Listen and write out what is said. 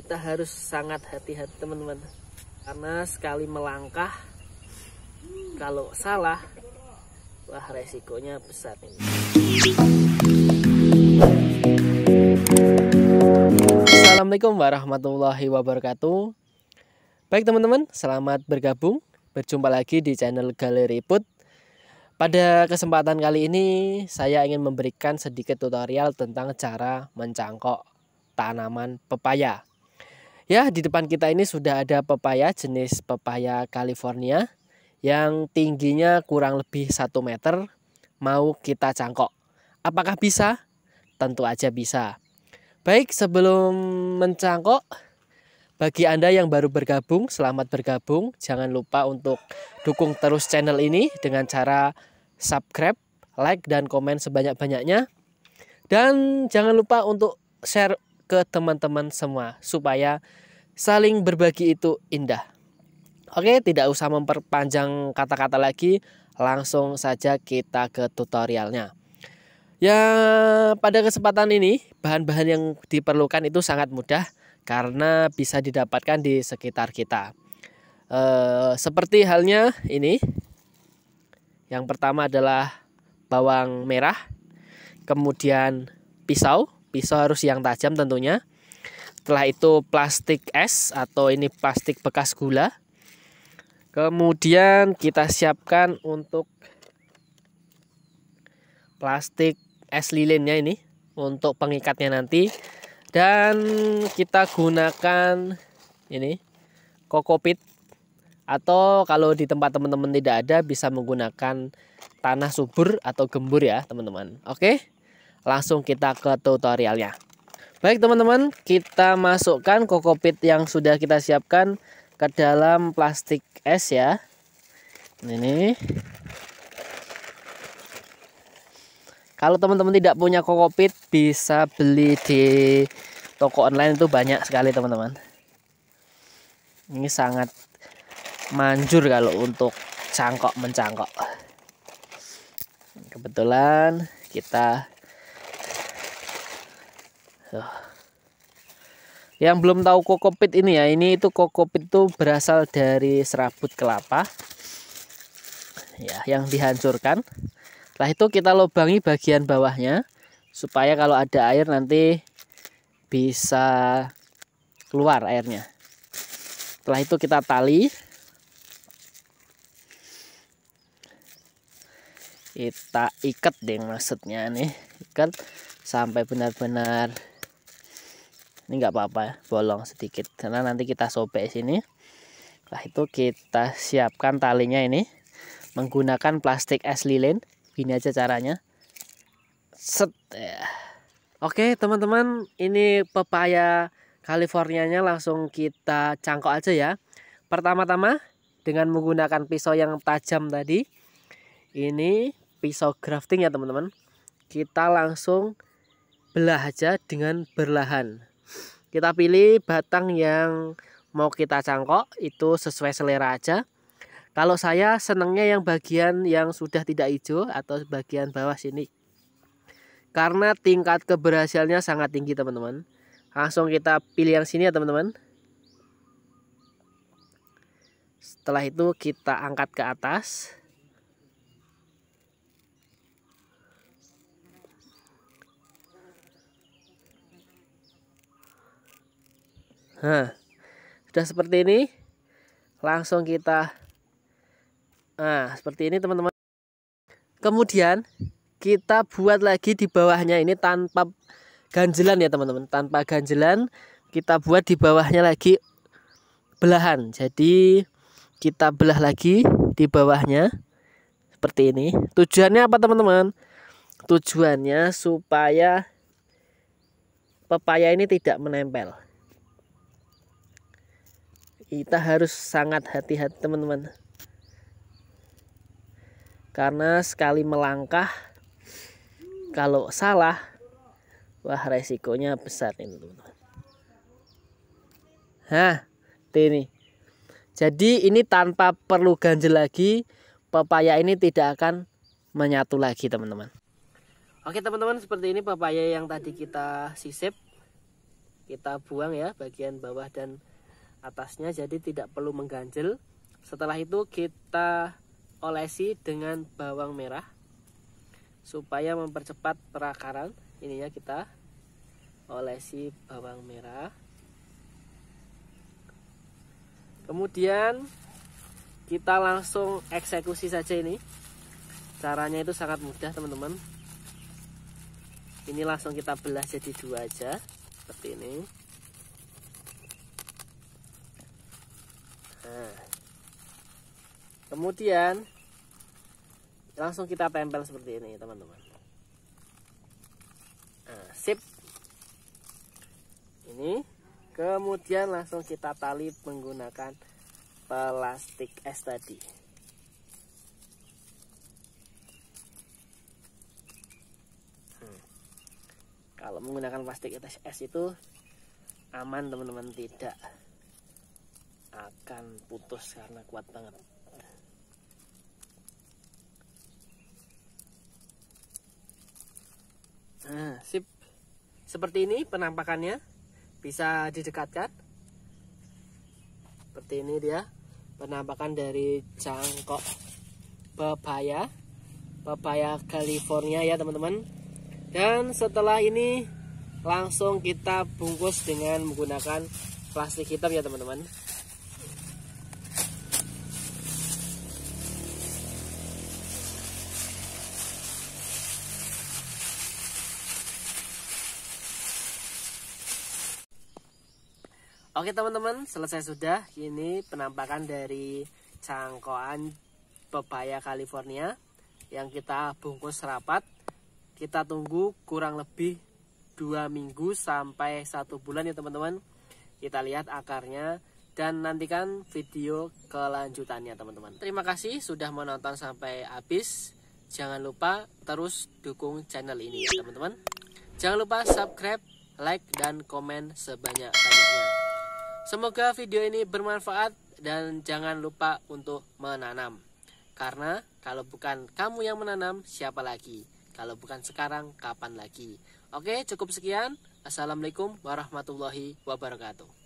kita harus sangat hati-hati teman-teman karena sekali melangkah kalau salah wah resikonya besar ini. Assalamualaikum warahmatullahi wabarakatuh Baik teman-teman, selamat bergabung Berjumpa lagi di channel Galeri Put pada kesempatan kali ini saya ingin memberikan sedikit tutorial tentang cara mencangkok tanaman pepaya. Ya, di depan kita ini sudah ada pepaya jenis pepaya California yang tingginya kurang lebih 1 meter mau kita cangkok. Apakah bisa? Tentu aja bisa. Baik, sebelum mencangkok, bagi Anda yang baru bergabung, selamat bergabung. Jangan lupa untuk dukung terus channel ini dengan cara subscribe, like, dan komen sebanyak-banyaknya. Dan jangan lupa untuk share ke teman-teman semua supaya saling berbagi itu indah. Oke, tidak usah memperpanjang kata-kata lagi, langsung saja kita ke tutorialnya. Ya, pada kesempatan ini bahan-bahan yang diperlukan itu sangat mudah karena bisa didapatkan di sekitar kita. E, seperti halnya ini. Yang pertama adalah bawang merah, kemudian pisau, Pisau harus yang tajam tentunya. Setelah itu plastik es atau ini plastik bekas gula. Kemudian kita siapkan untuk plastik es lilinnya ini untuk pengikatnya nanti dan kita gunakan ini kokopit atau kalau di tempat teman-teman tidak ada bisa menggunakan tanah subur atau gembur ya teman-teman oke langsung kita ke tutorialnya. Baik teman-teman, kita masukkan kokopit yang sudah kita siapkan ke dalam plastik es ya. Ini. Kalau teman-teman tidak punya kokopit bisa beli di toko online itu banyak sekali teman-teman. Ini sangat manjur kalau untuk cangkok mencangkok. Kebetulan kita yang belum tahu kokopit ini ya, ini itu kokopit itu berasal dari serabut kelapa. Ya, yang dihancurkan. Setelah itu kita lubangi bagian bawahnya supaya kalau ada air nanti bisa keluar airnya. Setelah itu kita tali. Kita ikat deh maksudnya nih, ikat sampai benar-benar ini nggak apa-apa bolong sedikit karena nanti kita sobek sini setelah itu kita siapkan talinya ini menggunakan plastik es lilin ini aja caranya set ya. oke teman-teman ini pepaya Californianya langsung kita cangkok aja ya pertama-tama dengan menggunakan pisau yang tajam tadi ini pisau grafting ya teman-teman kita langsung belah aja dengan berlahan kita pilih batang yang mau kita cangkok itu sesuai selera aja kalau saya senangnya yang bagian yang sudah tidak hijau atau bagian bawah sini karena tingkat keberhasilannya sangat tinggi teman-teman langsung kita pilih yang sini ya teman-teman setelah itu kita angkat ke atas Nah, sudah seperti ini. Langsung kita Nah, seperti ini teman-teman. Kemudian kita buat lagi di bawahnya ini tanpa ganjelan ya teman-teman. Tanpa ganjelan kita buat di bawahnya lagi belahan. Jadi kita belah lagi di bawahnya seperti ini. Tujuannya apa teman-teman? Tujuannya supaya pepaya ini tidak menempel kita harus sangat hati-hati teman-teman karena sekali melangkah kalau salah wah resikonya besar ini teman-teman Hah, ini. Jadi ini tanpa perlu ganjel lagi, pepaya ini tidak akan menyatu lagi teman-teman. Oke teman-teman, seperti ini pepaya yang tadi kita sisip. Kita buang ya bagian bawah dan atasnya jadi tidak perlu mengganjel setelah itu kita olesi dengan bawang merah supaya mempercepat perakaran ininya kita olesi bawang merah kemudian kita langsung eksekusi saja ini caranya itu sangat mudah teman-teman ini langsung kita belah jadi dua aja seperti ini Nah. Kemudian langsung kita tempel seperti ini, teman-teman. Nah, sip. Ini kemudian langsung kita tali menggunakan plastik es tadi. Hmm. Kalau menggunakan plastik es itu aman teman-teman tidak akan putus karena kuat banget nah sip seperti ini penampakannya bisa didekatkan seperti ini dia penampakan dari jangkok pepaya pepaya California ya teman-teman dan setelah ini langsung kita bungkus dengan menggunakan plastik hitam ya teman-teman Oke teman-teman, selesai sudah. Ini penampakan dari cangkoan pepaya California yang kita bungkus rapat. Kita tunggu kurang lebih dua minggu sampai satu bulan ya teman-teman. Kita lihat akarnya dan nantikan video kelanjutannya teman-teman. Terima kasih sudah menonton sampai habis. Jangan lupa terus dukung channel ini ya teman-teman. Jangan lupa subscribe, like, dan komen sebanyak-banyaknya. Semoga video ini bermanfaat dan jangan lupa untuk menanam. Karena kalau bukan kamu yang menanam, siapa lagi? Kalau bukan sekarang, kapan lagi? Oke, cukup sekian. Assalamualaikum warahmatullahi wabarakatuh.